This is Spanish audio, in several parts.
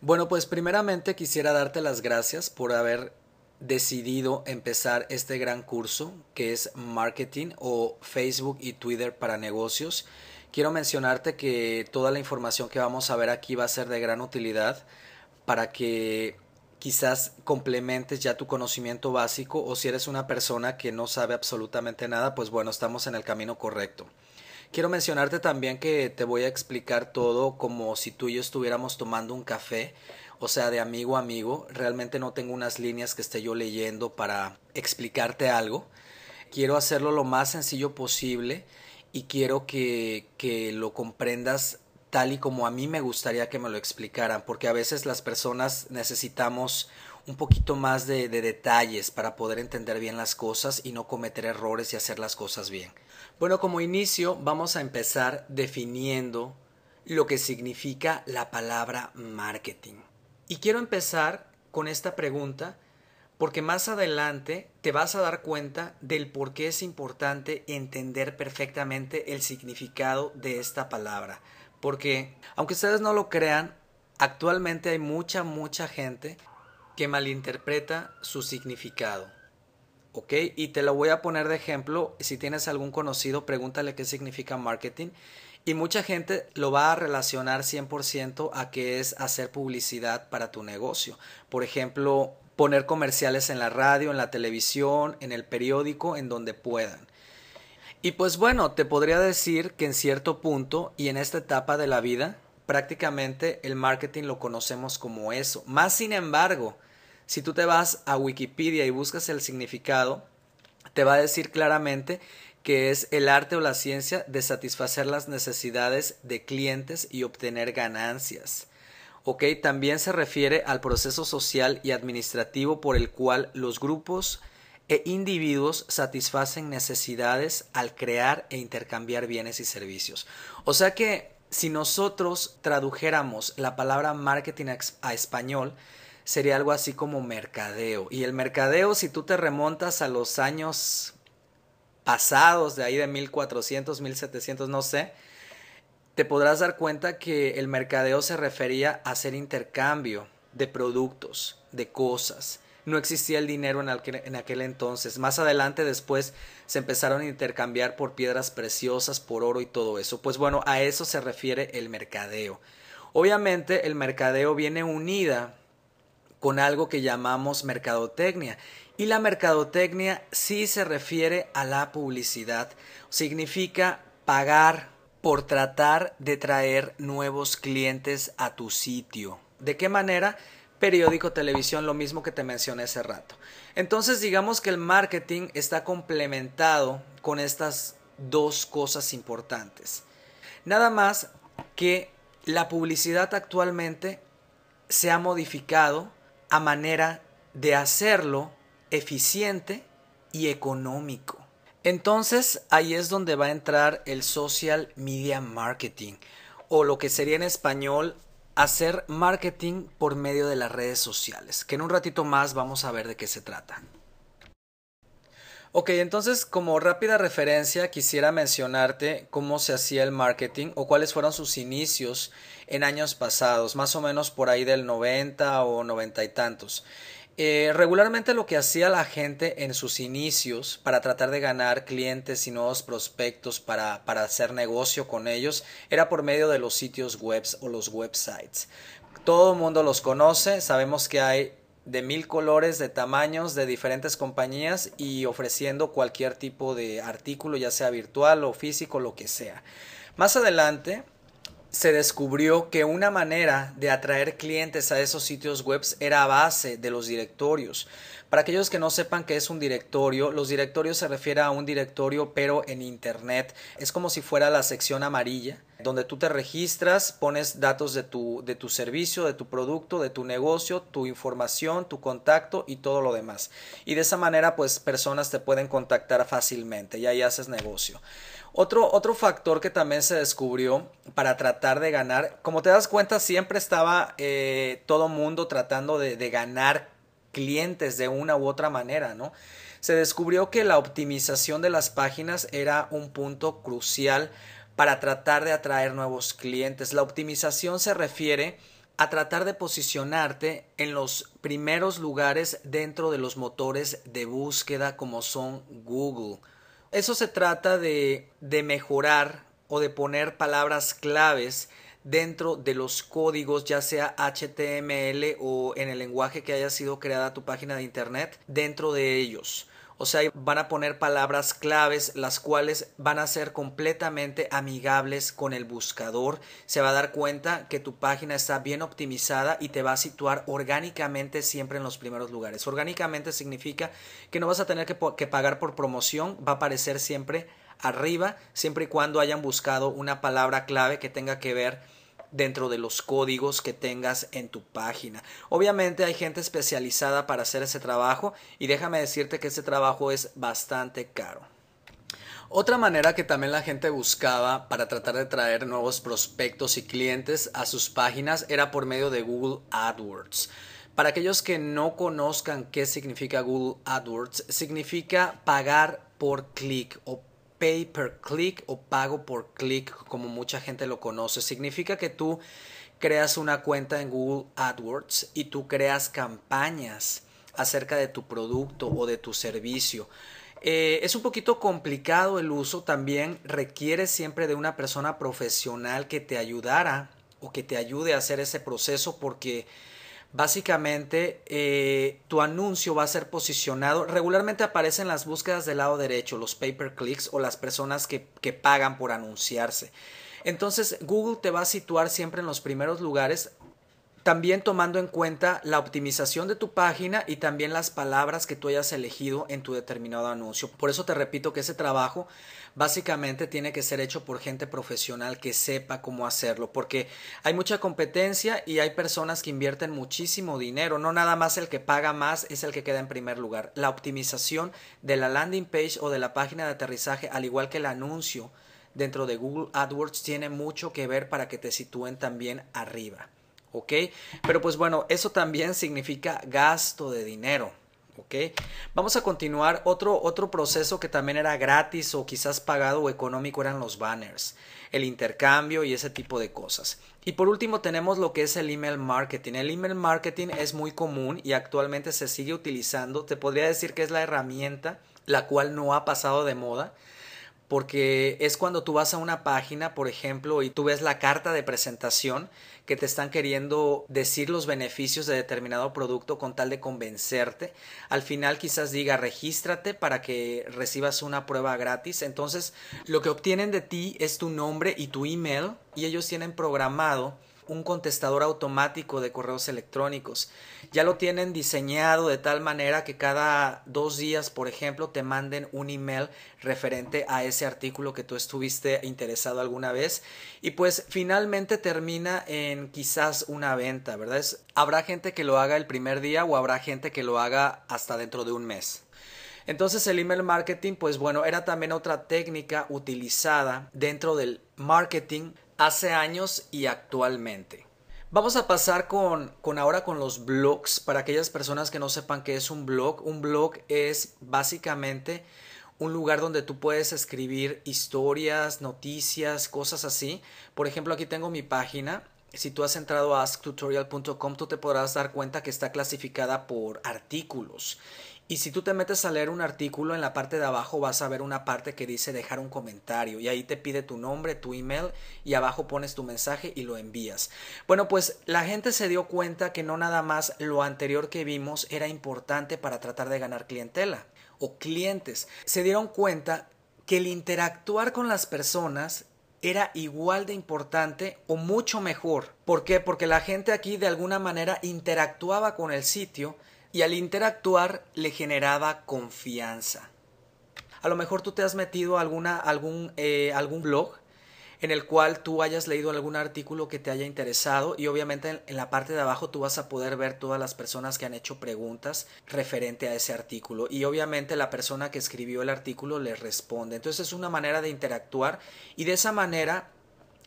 Bueno, pues primeramente quisiera darte las gracias por haber decidido empezar este gran curso que es marketing o Facebook y Twitter para negocios. Quiero mencionarte que toda la información que vamos a ver aquí va a ser de gran utilidad para que quizás complementes ya tu conocimiento básico o si eres una persona que no sabe absolutamente nada, pues bueno, estamos en el camino correcto. Quiero mencionarte también que te voy a explicar todo como si tú y yo estuviéramos tomando un café, o sea, de amigo a amigo. Realmente no tengo unas líneas que esté yo leyendo para explicarte algo. Quiero hacerlo lo más sencillo posible y quiero que, que lo comprendas tal y como a mí me gustaría que me lo explicaran, porque a veces las personas necesitamos un poquito más de, detalles para poder entender bien las cosas y no cometer errores y hacer las cosas bien. Bueno, como inicio vamos a empezar definiendo lo que significa la palabra marketing. Y quiero empezar con esta pregunta porque más adelante te vas a dar cuenta del por qué es importante entender perfectamente el significado de esta palabra. Porque, aunque ustedes no lo crean, actualmente hay mucha, mucha gente que malinterpreta su significado. ¿Ok? Y te lo voy a poner de ejemplo. Si tienes algún conocido, pregúntale qué significa marketing. Y mucha gente lo va a relacionar 100% a que es hacer publicidad para tu negocio. Por ejemplo, poner comerciales en la radio, en la televisión, en el periódico, en donde puedan. Y pues bueno, te podría decir que en cierto punto y en esta etapa de la vida, prácticamente el marketing lo conocemos como eso. Más sin embargo, si tú te vas a Wikipedia y buscas el significado, te va a decir claramente que es el arte o la ciencia de satisfacer las necesidades de clientes y obtener ganancias. Ok, también se refiere al proceso social y administrativo por el cual los grupos, ...que individuos satisfacen necesidades al crear e intercambiar bienes y servicios. O sea que si nosotros tradujéramos la palabra marketing a español, sería algo así como mercadeo. Y el mercadeo, si tú te remontas a los años pasados, de ahí de 1400, 1700, no sé, te podrás dar cuenta que el mercadeo se refería a hacer intercambio de productos, de cosas no existía el dinero en aquel, entonces. Más adelante después se empezaron a intercambiar por piedras preciosas, por oro y todo eso. Pues bueno, a eso se refiere el mercadeo. Obviamente el mercadeo viene unida con algo que llamamos mercadotecnia. Y la mercadotecnia sí se refiere a la publicidad. Significa pagar por tratar de traer nuevos clientes a tu sitio. ¿De qué manera? periódico, televisión, lo mismo que te mencioné hace rato. Entonces digamos que el marketing está complementado con estas dos cosas importantes. Nada más que la publicidad actualmente se ha modificado a manera de hacerlo eficiente y económico. Entonces ahí es donde va a entrar el social media marketing o lo que sería en español hacer marketing por medio de las redes sociales, que en un ratito más vamos a ver de qué se trata. Ok, entonces como rápida referencia quisiera mencionarte cómo se hacía el marketing o cuáles fueron sus inicios en años pasados, más o menos por ahí del 90 o 90 y tantos. Eh, regularmente lo que hacía la gente en sus inicios para tratar de ganar clientes y nuevos prospectos para, para hacer negocio con ellos era por medio de los sitios web o los websites. Todo el mundo los conoce, sabemos que hay de mil colores, de tamaños, de diferentes compañías y ofreciendo cualquier tipo de artículo, ya sea virtual o físico, lo que sea. Más adelante, se descubrió que una manera de atraer clientes a esos sitios web era a base de los directorios. Para aquellos que no sepan qué es un directorio, los directorios se refiere a un directorio pero en Internet. Es como si fuera la sección amarilla donde tú te registras, pones datos de tu, de tu servicio, de tu producto, de tu negocio, tu información, tu contacto y todo lo demás. Y de esa manera, pues personas te pueden contactar fácilmente y ahí haces negocio. Otro, otro factor que también se descubrió para tratar de ganar, como te das cuenta, siempre estaba eh, todo mundo tratando de ganar clientes de una u otra manera, ¿no? Se descubrió que la optimización de las páginas era un punto crucial para tratar de atraer nuevos clientes. La optimización se refiere a tratar de posicionarte en los primeros lugares dentro de los motores de búsqueda como son Google. Eso se trata de, de mejorar o de poner palabras claves dentro de los códigos, ya sea HTML o en el lenguaje que haya sido creada tu página de internet, dentro de ellos. O sea, van a poner palabras claves las cuales van a ser completamente amigables con el buscador. Se va a dar cuenta que tu página está bien optimizada y te va a situar orgánicamente siempre en los primeros lugares. Orgánicamente significa que no vas a tener que, pagar por promoción, va a aparecer siempre arriba, siempre y cuando hayan buscado una palabra clave que tenga que ver dentro de los códigos que tengas en tu página. Obviamente hay gente especializada para hacer ese trabajo y déjame decirte que ese trabajo es bastante caro. Otra manera que también la gente buscaba para tratar de traer nuevos prospectos y clientes a sus páginas era por medio de Google AdWords. Para aquellos que no conozcan qué significa Google AdWords, significa pagar por clic o pay per click o pago por click, como mucha gente lo conoce. Significa que tú creas una cuenta en Google AdWords y tú creas campañas acerca de tu producto o de tu servicio. Eh, es un poquito complicado el uso, también requiere siempre de una persona profesional que te ayudara o que te ayude a hacer ese proceso porque Básicamente, eh, tu anuncio va a ser posicionado. Regularmente aparecen las búsquedas del lado derecho, los pay-per-clicks o las personas que, que pagan por anunciarse. Entonces Google te va a situar siempre en los primeros lugares también tomando en cuenta la optimización de tu página y también las palabras que tú hayas elegido en tu determinado anuncio. Por eso te repito que ese trabajo básicamente tiene que ser hecho por gente profesional que sepa cómo hacerlo, porque hay mucha competencia y hay personas que invierten muchísimo dinero. No nada más el que paga más es el que queda en primer lugar. La optimización de la landing page o de la página de aterrizaje, al igual que el anuncio dentro de Google AdWords, tiene mucho que ver para que te sitúen también arriba. ¿ok? Pero pues bueno, eso también significa gasto de dinero. ¿ok? Vamos a continuar. Otro, otro proceso que también era gratis o quizás pagado o económico eran los banners, el intercambio y ese tipo de cosas. Y por último tenemos lo que es el email marketing. El email marketing es muy común y actualmente se sigue utilizando. Te podría decir que es la herramienta la cual no ha pasado de moda porque es cuando tú vas a una página, por ejemplo, y tú ves la carta de presentación que te están queriendo decir los beneficios de determinado producto con tal de convencerte. Al final quizás diga regístrate para que recibas una prueba gratis. Entonces lo que obtienen de ti es tu nombre y tu email y ellos tienen programado un contestador automático de correos electrónicos. Ya lo tienen diseñado de tal manera que cada dos días, por ejemplo, te manden un email referente a ese artículo que tú estuviste interesado alguna vez. Y pues finalmente termina en quizás una venta, ¿verdad? Es, habrá gente que lo haga el primer día o habrá gente que lo haga hasta dentro de un mes. Entonces el email marketing, pues bueno, era también otra técnica utilizada dentro del marketing hace años y actualmente. Vamos a pasar con, con, ahora con los blogs. Para aquellas personas que no sepan qué es un blog, un blog es básicamente un lugar donde tú puedes escribir historias, noticias, cosas así. Por ejemplo, aquí tengo mi página. Si tú has entrado a asktutorial.com, tú te podrás dar cuenta que está clasificada por artículos. Y si tú te metes a leer un artículo, en la parte de abajo vas a ver una parte que dice dejar un comentario y ahí te pide tu nombre, tu email y abajo pones tu mensaje y lo envías. Bueno, pues la gente se dio cuenta que no nada más lo anterior que vimos era importante para tratar de ganar clientela o clientes. Se dieron cuenta que el interactuar con las personas era igual de importante o mucho mejor. ¿Por qué? Porque la gente aquí de alguna manera interactuaba con el sitio y al interactuar le generaba confianza. A lo mejor tú te has metido a alguna, algún, eh, algún blog en el cual tú hayas leído algún artículo que te haya interesado y obviamente en, en, la parte de abajo tú vas a poder ver todas las personas que han hecho preguntas referente a ese artículo y obviamente la persona que escribió el artículo le responde. Entonces es una manera de interactuar y de esa manera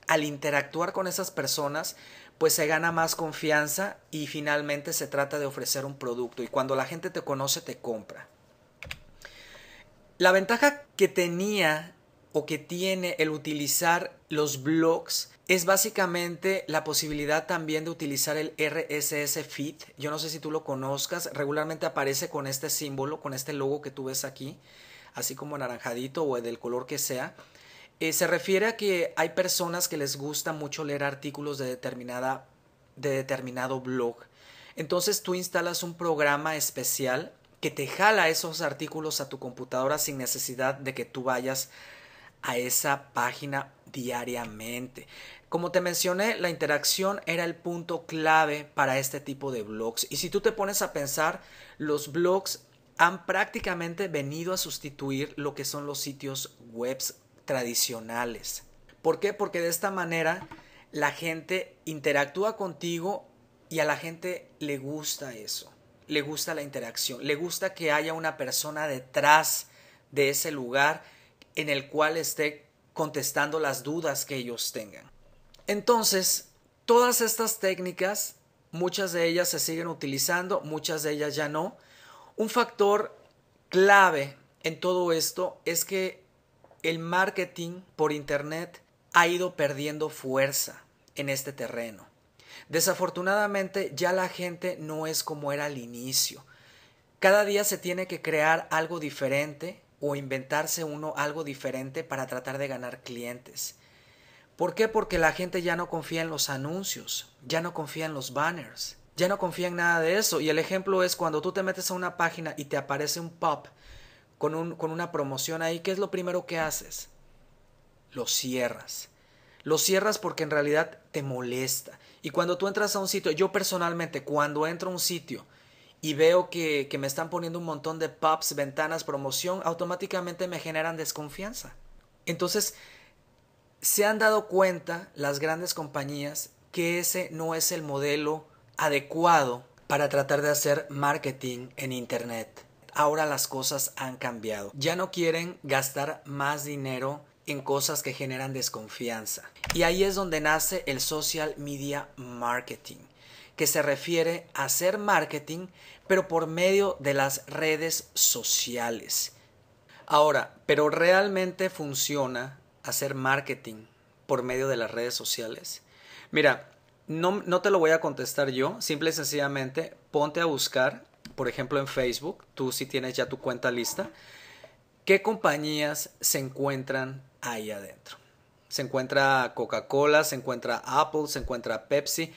al interactuar con esas personas pues se gana más confianza y finalmente se trata de ofrecer un producto y cuando la gente te conoce te compra. La ventaja que tenía o que tiene el utilizar los blogs es básicamente la posibilidad también de utilizar el RSS feed. Yo no sé si tú lo conozcas, regularmente aparece con este símbolo, con este logo que tú ves aquí, así como naranjadito o del color que sea. Eh, se refiere a que hay personas que les gusta mucho leer artículos de, determinada, de determinado blog. Entonces tú instalas un programa especial que te jala esos artículos a tu computadora sin necesidad de que tú vayas a esa página diariamente. Como te mencioné, la interacción era el punto clave para este tipo de blogs. Y si tú te pones a pensar, los blogs han prácticamente venido a sustituir lo que son los sitios webs tradicionales. ¿Por qué? Porque de esta manera la gente interactúa contigo y a la gente le gusta eso, le gusta la interacción, le gusta que haya una persona detrás de ese lugar en el cual esté contestando las dudas que ellos tengan. Entonces, todas estas técnicas, muchas de ellas se siguen utilizando, muchas de ellas ya no. Un factor clave en todo esto es que el marketing por Internet ha ido perdiendo fuerza en este terreno. Desafortunadamente ya la gente no es como era al inicio. Cada día se tiene que crear algo diferente o inventarse uno algo diferente para tratar de ganar clientes. ¿Por qué? Porque la gente ya no confía en los anuncios, ya no confía en los banners, ya no confía en nada de eso. Y el ejemplo es cuando tú te metes a una página y te aparece un pop con, un, con una promoción ahí, ¿qué es lo primero que haces? Lo cierras. Lo cierras porque en realidad te molesta. Y cuando tú entras a un sitio, yo personalmente, cuando entro a un sitio y veo que, que me están poniendo un montón de pubs, ventanas, promoción, automáticamente me generan desconfianza. Entonces, se han dado cuenta las grandes compañías que ese no es el modelo adecuado para tratar de hacer marketing en Internet ahora las cosas han cambiado. Ya no quieren gastar más dinero en cosas que generan desconfianza. Y ahí es donde nace el social media marketing, que se refiere a hacer marketing, pero por medio de las redes sociales. Ahora, ¿pero realmente funciona hacer marketing por medio de las redes sociales? Mira, no, no te lo voy a contestar yo, simple y sencillamente ponte a buscar por ejemplo en Facebook, tú si sí tienes ya tu cuenta lista, ¿qué compañías se encuentran ahí adentro? Se encuentra Coca-Cola, se encuentra Apple, se encuentra Pepsi.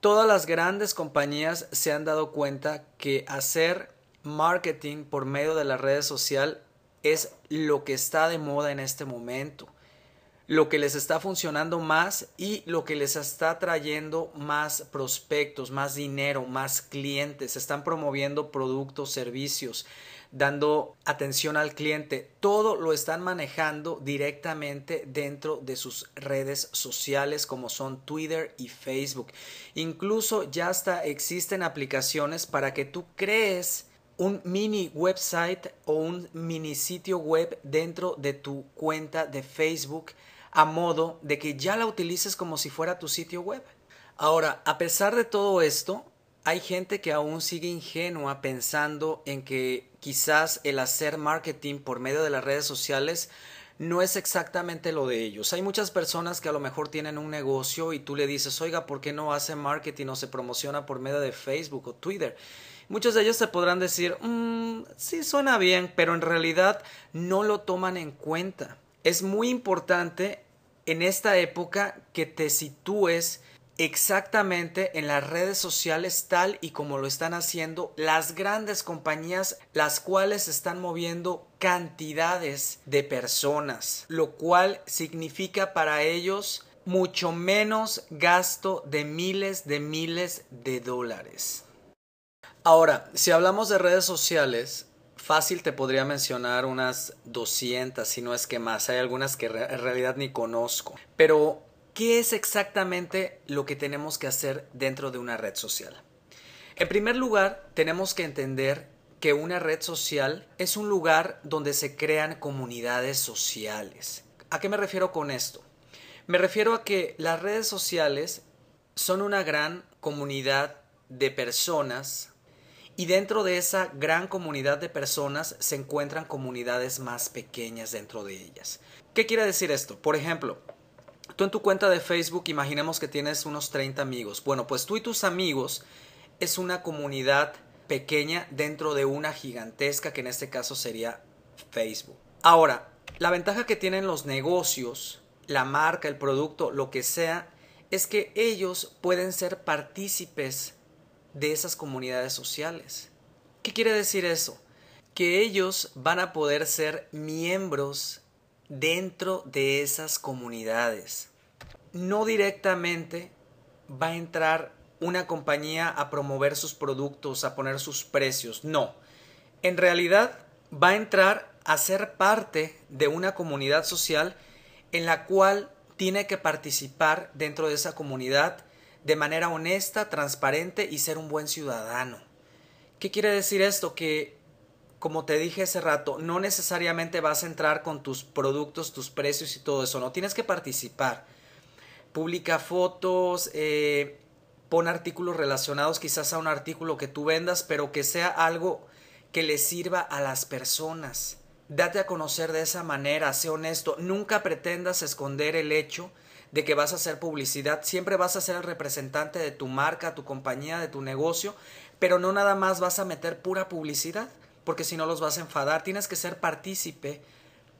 Todas las grandes compañías se han dado cuenta que hacer marketing por medio de las redes sociales es lo que está de moda en este momento lo que les está funcionando más y lo que les está trayendo más prospectos, más dinero, más clientes. Están promoviendo productos, servicios, dando atención al cliente. Todo lo están manejando directamente dentro de sus redes sociales como son Twitter y Facebook. Incluso ya hasta existen aplicaciones para que tú crees un mini website o un mini sitio web dentro de tu cuenta de Facebook a modo de que ya la utilices como si fuera tu sitio web. Ahora, a pesar de todo esto, hay gente que aún sigue ingenua pensando en que quizás el hacer marketing por medio de las redes sociales no es exactamente lo de ellos. Hay muchas personas que a lo mejor tienen un negocio y tú le dices, oiga, ¿por qué no hace marketing o se promociona por medio de Facebook o Twitter? Muchos de ellos se podrán decir, mm, sí suena bien, pero en realidad no lo toman en cuenta. Es muy importante en esta época que te sitúes exactamente en las redes sociales tal y como lo están haciendo las grandes compañías las cuales están moviendo cantidades de personas lo cual significa para ellos mucho menos gasto de miles de miles de dólares ahora si hablamos de redes sociales Fácil te podría mencionar unas 200, si no es que más. Hay algunas que en realidad ni conozco. Pero, ¿qué es exactamente lo que tenemos que hacer dentro de una red social? En primer lugar, tenemos que entender que una red social es un lugar donde se crean comunidades sociales. ¿A qué me refiero con esto? Me refiero a que las redes sociales son una gran comunidad de personas y dentro de esa gran comunidad de personas se encuentran comunidades más pequeñas dentro de ellas. ¿Qué quiere decir esto? Por ejemplo, tú en tu cuenta de Facebook imaginemos que tienes unos 30 amigos. Bueno, pues tú y tus amigos es una comunidad pequeña dentro de una gigantesca que en este caso sería Facebook. Ahora, la ventaja que tienen los negocios, la marca, el producto, lo que sea, es que ellos pueden ser partícipes de esas comunidades sociales. ¿Qué quiere decir eso? Que ellos van a poder ser miembros dentro de esas comunidades. No directamente va a entrar una compañía a promover sus productos, a poner sus precios, no. En realidad va a entrar a ser parte de una comunidad social en la cual tiene que participar dentro de esa comunidad de manera honesta, transparente y ser un buen ciudadano. ¿Qué quiere decir esto? Que, como te dije hace rato, no necesariamente vas a entrar con tus productos, tus precios y todo eso, no tienes que participar. Publica fotos, eh, pon artículos relacionados quizás a un artículo que tú vendas, pero que sea algo que le sirva a las personas. Date a conocer de esa manera, sé honesto, nunca pretendas esconder el hecho de que vas a hacer publicidad, siempre vas a ser el representante de tu marca, tu compañía, de tu negocio, pero no nada más vas a meter pura publicidad, porque si no los vas a enfadar, tienes que ser partícipe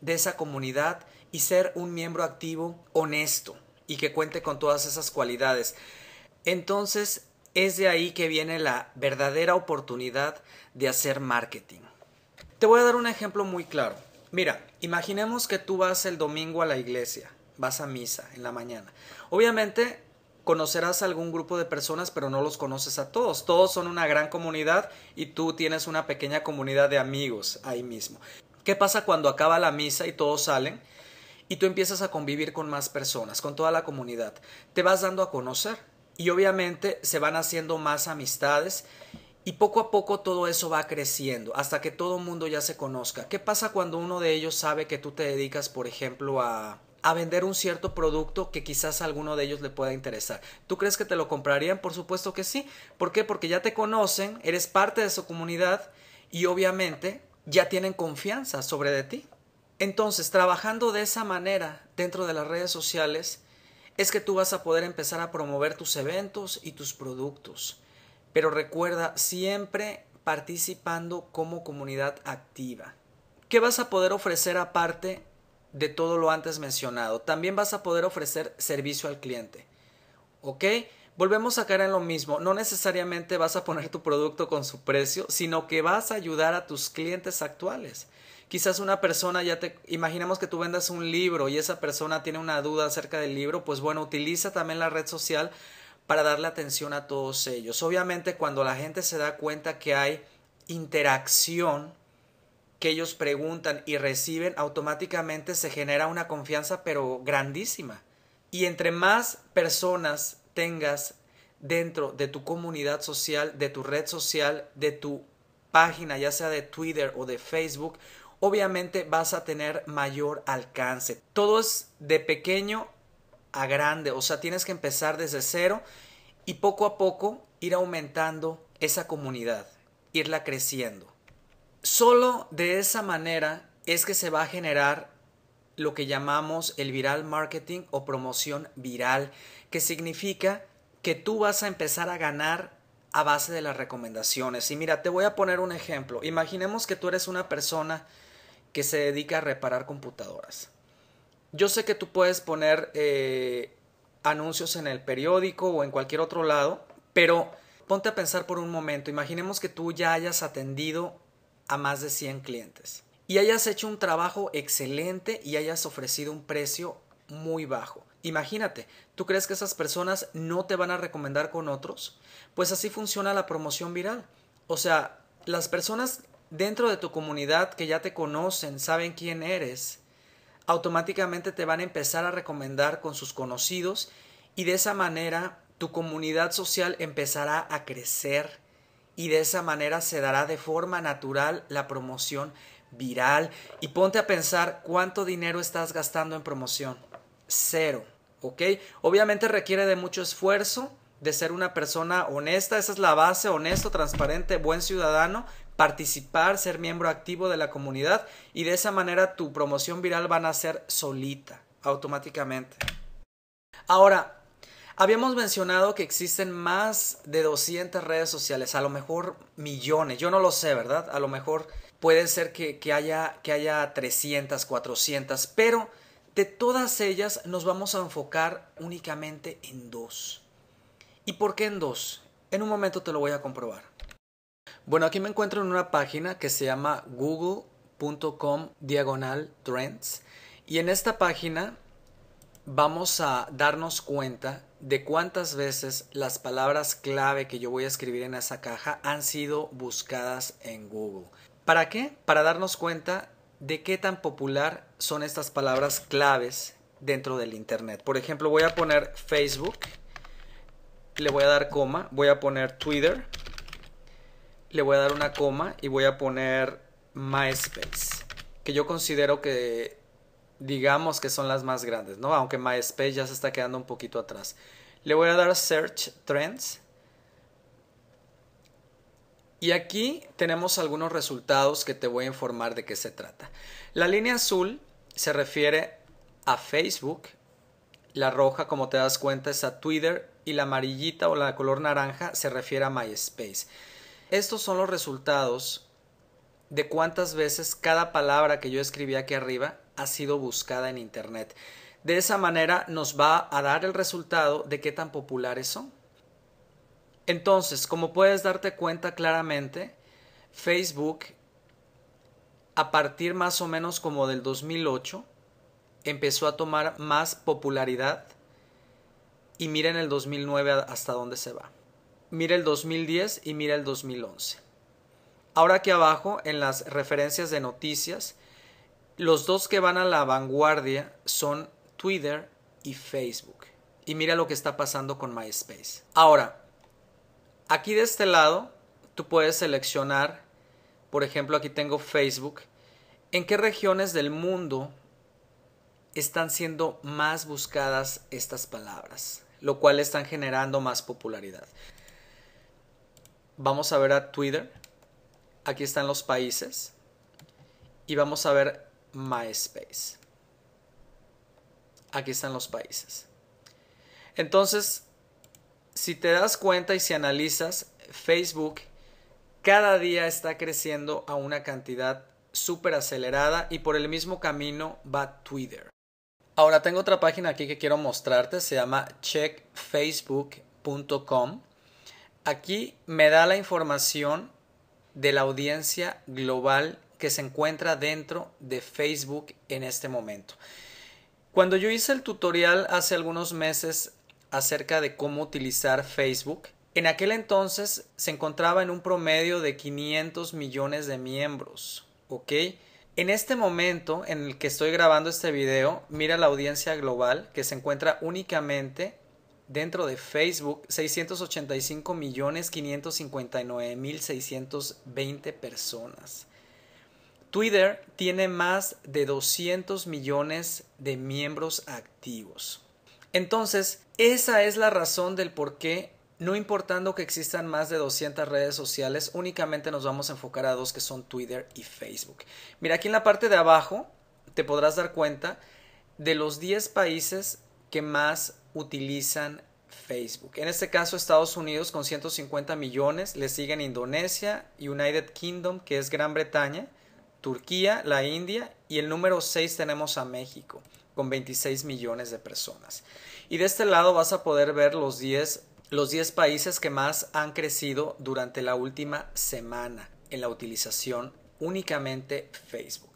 de esa comunidad y ser un miembro activo, honesto y que cuente con todas esas cualidades. Entonces, es de ahí que viene la verdadera oportunidad de hacer marketing. Te voy a dar un ejemplo muy claro. Mira, imaginemos que tú vas el domingo a la iglesia vas a misa en la mañana. Obviamente conocerás a algún grupo de personas, pero no los conoces a todos. Todos son una gran comunidad y tú tienes una pequeña comunidad de amigos ahí mismo. ¿Qué pasa cuando acaba la misa y todos salen? Y tú empiezas a convivir con más personas, con toda la comunidad. Te vas dando a conocer y obviamente se van haciendo más amistades y poco a poco todo eso va creciendo hasta que todo el mundo ya se conozca. ¿Qué pasa cuando uno de ellos sabe que tú te dedicas, por ejemplo, a a vender un cierto producto que quizás a alguno de ellos le pueda interesar. ¿Tú crees que te lo comprarían? Por supuesto que sí. ¿Por qué? Porque ya te conocen, eres parte de su comunidad y obviamente ya tienen confianza sobre de ti. Entonces, trabajando de esa manera dentro de las redes sociales, es que tú vas a poder empezar a promover tus eventos y tus productos. Pero recuerda, siempre participando como comunidad activa. ¿Qué vas a poder ofrecer aparte de todo lo antes mencionado. También vas a poder ofrecer servicio al cliente. ¿Ok? Volvemos a caer en lo mismo. No necesariamente vas a poner tu producto con su precio, sino que vas a ayudar a tus clientes actuales. Quizás una persona ya te... Imaginemos que tú vendas un libro y esa persona tiene una duda acerca del libro, pues bueno, utiliza también la red social para darle atención a todos ellos. Obviamente cuando la gente se da cuenta que hay interacción que ellos preguntan y reciben, automáticamente se genera una confianza pero grandísima. Y entre más personas tengas dentro de tu comunidad social, de tu red social, de tu página, ya sea de Twitter o de Facebook, obviamente vas a tener mayor alcance. Todo es de pequeño a grande, o sea, tienes que empezar desde cero y poco a poco ir aumentando esa comunidad, irla creciendo. Solo de esa manera es que se va a generar lo que llamamos el viral marketing o promoción viral, que significa que tú vas a empezar a ganar a base de las recomendaciones. Y mira, te voy a poner un ejemplo. Imaginemos que tú eres una persona que se dedica a reparar computadoras. Yo sé que tú puedes poner eh, anuncios en el periódico o en cualquier otro lado, pero ponte a pensar por un momento. Imaginemos que tú ya hayas atendido a más de 100 clientes y hayas hecho un trabajo excelente y hayas ofrecido un precio muy bajo. Imagínate, ¿tú crees que esas personas no te van a recomendar con otros? Pues así funciona la promoción viral. O sea, las personas dentro de tu comunidad que ya te conocen, saben quién eres, automáticamente te van a empezar a recomendar con sus conocidos y de esa manera tu comunidad social empezará a crecer y de esa manera se dará de forma natural la promoción viral. Y ponte a pensar cuánto dinero estás gastando en promoción. Cero, ¿ok? Obviamente requiere de mucho esfuerzo, de ser una persona honesta, esa es la base, honesto, transparente, buen ciudadano, participar, ser miembro activo de la comunidad y de esa manera tu promoción viral van a ser solita, automáticamente. Ahora, Habíamos mencionado que existen más de 200 redes sociales, a lo mejor millones, yo no lo sé, ¿verdad? A lo mejor puede ser que, haya, que haya 300, 400, pero de todas ellas nos vamos a enfocar únicamente en dos. ¿Y por qué en dos? En un momento te lo voy a comprobar. Bueno, aquí me encuentro en una página que se llama google.com diagonal trends y en esta página vamos a darnos cuenta de cuántas veces las palabras clave que yo voy a escribir en esa caja han sido buscadas en Google. ¿Para qué? Para darnos cuenta de qué tan popular son estas palabras claves dentro del Internet. Por ejemplo, voy a poner Facebook, le voy a dar coma, voy a poner Twitter, le voy a dar una coma y voy a poner MySpace, que yo considero que digamos que son las más grandes, ¿no? Aunque MySpace ya se está quedando un poquito atrás. Le voy a dar a Search Trends. Y aquí tenemos algunos resultados que te voy a informar de qué se trata. La línea azul se refiere a Facebook, la roja como te das cuenta es a Twitter y la amarillita o la color naranja se refiere a MySpace. Estos son los resultados de cuántas veces cada palabra que yo escribí aquí arriba ha sido buscada en Internet. De esa manera nos va a dar el resultado de qué tan populares son. Entonces, como puedes darte cuenta claramente, Facebook, a partir más o menos como del 2008, empezó a tomar más popularidad y mira en el 2009 hasta dónde se va. Mira el 2010 y mira el 2011. Ahora aquí abajo, en las referencias de noticias, los dos que van a la vanguardia son Twitter y Facebook. Y mira lo que está pasando con MySpace. Ahora, aquí de este lado, tú puedes seleccionar, por ejemplo, aquí tengo Facebook, en qué regiones del mundo están siendo más buscadas estas palabras, lo cual están generando más popularidad. Vamos a ver a Twitter. Aquí están los países. Y vamos a ver MySpace. Aquí están los países. Entonces, si te das cuenta y si analizas, Facebook cada día está creciendo a una cantidad súper acelerada y por el mismo camino va Twitter. Ahora tengo otra página aquí que quiero mostrarte, se llama checkfacebook.com. Aquí me da la información de la audiencia global que se encuentra dentro de Facebook en este momento. Cuando yo hice el tutorial hace algunos meses acerca de cómo utilizar Facebook, en aquel entonces se encontraba en un promedio de 500 millones de miembros, ¿ok? En este momento en el que estoy grabando este video, mira la audiencia global que se encuentra únicamente dentro de Facebook 685 millones mil personas. Twitter tiene más de 200 millones de miembros activos. Entonces, esa es la razón del por qué, no importando que existan más de 200 redes sociales, únicamente nos vamos a enfocar a dos que son Twitter y Facebook. Mira, aquí en la parte de abajo te podrás dar cuenta de los 10 países que más utilizan Facebook. En este caso Estados Unidos con 150 millones, le siguen Indonesia, United Kingdom, que es Gran Bretaña, Turquía, la India y el número 6 tenemos a México con 26 millones de personas. Y de este lado vas a poder ver los 10, los 10 países que más han crecido durante la última semana en la utilización únicamente Facebook.